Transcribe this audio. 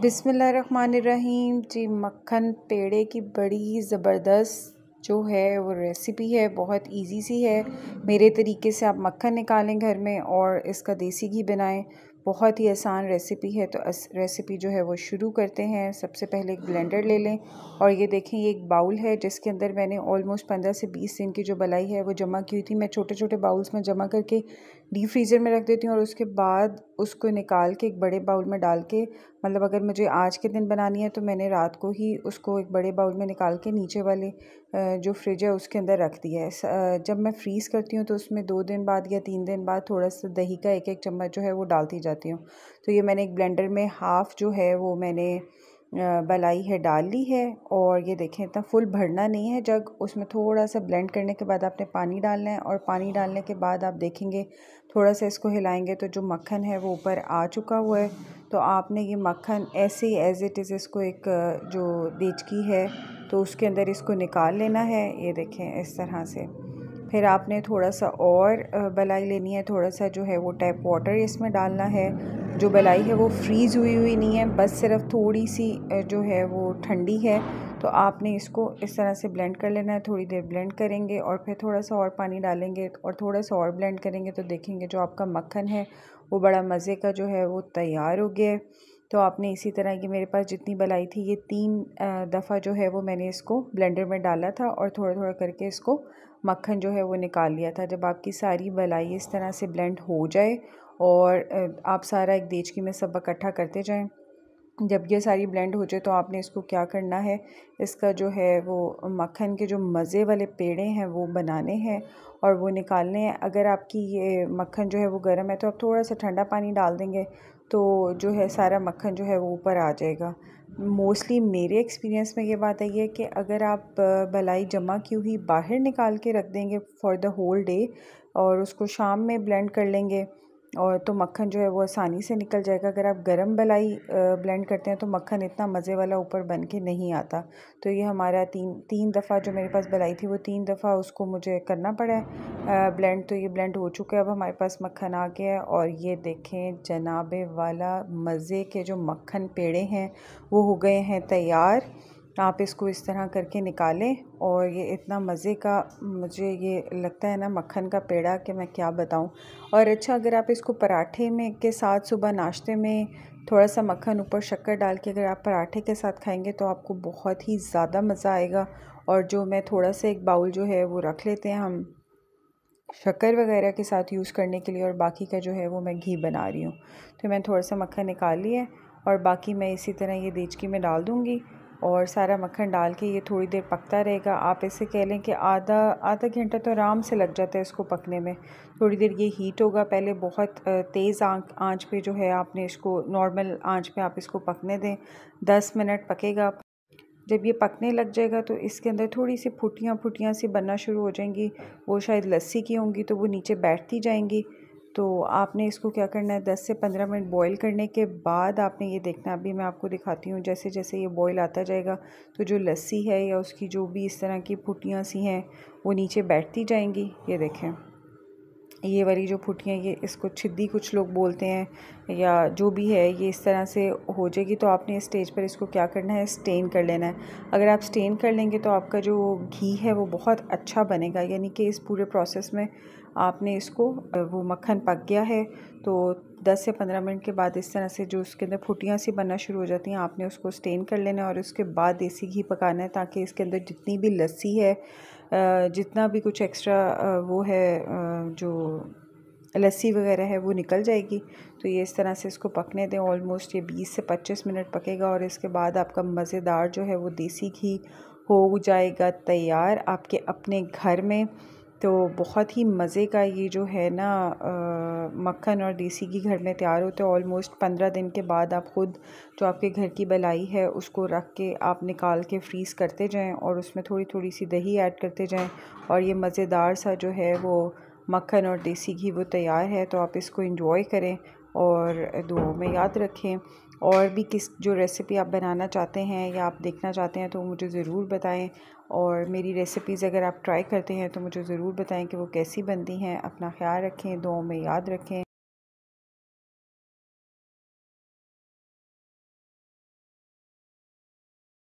बिसमीम जी मक्खन पेड़े की बड़ी ज़बरदस्त जो है वो रेसिपी है बहुत इजी सी है मेरे तरीके से आप मक्खन निकालें घर में और इसका देसी घी बनाएं बहुत ही आसान रेसिपी है तो रेसिपी जो है वो शुरू करते हैं सबसे पहले एक ब्लेंडर ले लें और ये देखें ये एक बाउल है जिसके अंदर मैंने ऑलमोस्ट पंद्रह से बीस दिन की जो बलाई है वो जमा की हुई थी मैं छोटे छोटे बाउल्स में जमा करके डीप फ्रीज़र में रख देती हूँ और उसके बाद उसको निकाल के एक बड़े बाउल में डाल के मतलब अगर मुझे आज के दिन बनानी है तो मैंने रात को ही उसको एक बड़े बाउल में निकाल के नीचे वाले जो फ्रिज है उसके अंदर रख दिया है जब मैं फ्रीज़ करती हूँ तो उसमें दो दिन बाद या तीन दिन बाद थोड़ा सा दही का एक एक चम्मच जो है वो डालती जाती हूँ तो ये मैंने एक ब्लेंडर में हाफ़ जो है वो मैंने बलाई है डाल ली है और ये देखें इतना फुल भरना नहीं है जग उसमें थोड़ा सा ब्लेंड करने के बाद आपने पानी डालना है और पानी डालने के बाद आप देखेंगे थोड़ा सा इसको हिलाएंगे तो जो मक्खन है वो ऊपर आ चुका हुआ है तो आपने ये मक्खन ऐसे ही एज इट इज़ इसको एक जो देचकी है तो उसके अंदर इसको निकाल लेना है ये देखें इस तरह से फिर आपने थोड़ा सा और बलाई लेनी है थोड़ा सा जो है वो टैप वाटर इसमें डालना है जो बलाई है वो फ्रीज़ हुई हुई नहीं है बस सिर्फ थोड़ी सी जो है वो ठंडी है तो आपने इसको इस तरह से ब्लेंड कर लेना है थोड़ी देर ब्लेंड करेंगे और फिर थोड़ा सा और पानी डालेंगे और थोड़ा सा और ब्लेंड करेंगे तो देखेंगे जो आपका मक्खन है वो बड़ा मज़े का जो है वो तैयार हो गया है तो आपने इसी तरह की मेरे पास जितनी बलाई थी ये तीन दफ़ा जो है वो मैंने इसको ब्लेंडर में डाला था और थोड़ा थोड़ा करके इसको मक्खन जो है वो निकाल लिया था जब आपकी सारी बलाई इस तरह से ब्लेंड हो जाए और आप सारा एक देचकी में सब इकट्ठा करते जाएं जब ये सारी ब्लेंड हो जाए तो आपने इसको क्या करना है इसका जो है वो मक्खन के जो मज़े वाले पेड़े हैं वो बनाने हैं और वो निकालने हैं अगर आपकी ये मक्खन जो है वो गर्म है तो आप थोड़ा सा ठंडा पानी डाल देंगे तो जो है सारा मक्खन जो है वो ऊपर आ जाएगा मोस्टली मेरे एक्सपीरियंस में ये बात आई है कि अगर आप भलाई जमा की हुई बाहर निकाल के रख देंगे फॉर द होल डे और उसको शाम में ब्लेंड कर लेंगे और तो मक्खन जो है वो आसानी से निकल जाएगा अगर आप गरम बलाई ब्लेंड करते हैं तो मक्खन इतना मज़े वाला ऊपर बन के नहीं आता तो ये हमारा तीन तीन दफ़ा जो मेरे पास बलाई थी वो तीन दफ़ा उसको मुझे करना पड़ा है ब्लेंड तो ये ब्लेंड हो चुका है अब हमारे पास मक्खन आ गया है और ये देखें जनाबे वाला मज़े के जो मक्खन पेड़े हैं वो हो गए हैं तैयार आप इसको इस तरह करके निकालें और ये इतना मज़े का मुझे ये लगता है ना मक्खन का पेड़ा कि मैं क्या बताऊं और अच्छा अगर आप इसको पराठे में के साथ सुबह नाश्ते में थोड़ा सा मक्खन ऊपर शक्कर डाल के अगर आप पराठे के साथ खाएंगे तो आपको बहुत ही ज़्यादा मज़ा आएगा और जो मैं थोड़ा सा एक बाउल जो है वो रख लेते हैं हम शक्कर वगैरह के साथ यूज़ करने के लिए और बाकी का जो है वो मैं घी बना रही हूँ तो मैंने थोड़ा सा मक्खन निकाल लिया और बाकी मैं इसी तरह ये देचकी में डाल दूँगी और सारा मक्खन डाल के ये थोड़ी देर पकता रहेगा आप ऐसे कह लें कि आधा आधा घंटा तो आराम से लग जाता है इसको पकने में थोड़ी देर ये हीट होगा पहले बहुत तेज़ आँख आँच पे जो है आपने इसको नॉर्मल आँच पे आप इसको पकने दें दस मिनट पकेगा जब ये पकने लग जाएगा तो इसके अंदर थोड़ी सी फुटियाँ फुटियाँ सी बनना शुरू हो जाएंगी वो शायद लस्सी की होंगी तो वो नीचे बैठती जाएंगी तो आपने इसको क्या करना है 10 से 15 मिनट बॉईल करने के बाद आपने ये देखना अभी मैं आपको दिखाती हूँ जैसे जैसे ये बॉईल आता जाएगा तो जो लस्सी है या उसकी जो भी इस तरह की फुटियाँ सी हैं वो नीचे बैठती जाएंगी ये देखें ये वाली जो फुटियाँ ये इसको छिद्दी कुछ लोग बोलते हैं या जो भी है ये इस तरह से हो जाएगी तो आपने स्टेज पर इसको क्या करना है स्टेन कर लेना है अगर आप स्टेन कर लेंगे तो आपका जो घी है वो बहुत अच्छा बनेगा यानी कि इस पूरे प्रोसेस में आपने इसको वो मक्खन पक गया है तो 10 से 15 मिनट के बाद इस तरह से जो उसके अंदर फुटियाँ सी बनना शुरू हो जाती हैं आपने उसको स्टेन कर लेना है और उसके बाद देसी घी पकाना है ताकि इसके अंदर जितनी भी लस्सी है जितना भी कुछ एक्स्ट्रा वो है जो लस्सी वगैरह है वो निकल जाएगी तो ये इस तरह से इसको पकने दें ऑलमोस्ट ये 20 से 25 मिनट पकेगा और इसके बाद आपका मज़ेदार जो है वो देसी घी हो जाएगा तैयार आपके अपने घर में तो बहुत ही मज़े का ये जो है ना मक्खन और देसी घी घर में तैयार होते ऑलमोस्ट पंद्रह दिन के बाद आप ख़ुद जो आपके घर की बलाई है उसको रख के आप निकाल के फ्रीज़ करते जाएं और उसमें थोड़ी थोड़ी सी दही ऐड करते जाएं और ये मज़ेदार सा जो है वो मक्खन और देसी घी वो तैयार है तो आप इसको इन्जॉय करें और दुआओं में याद रखें और भी किस जो रेसिपी आप बनाना चाहते हैं या आप देखना चाहते हैं तो मुझे ज़रूर बताएं और मेरी रेसिपीज़ अगर आप ट्राई करते हैं तो मुझे ज़रूर बताएं कि वो कैसी बनती हैं अपना ख्याल रखें दुआओं में याद रखें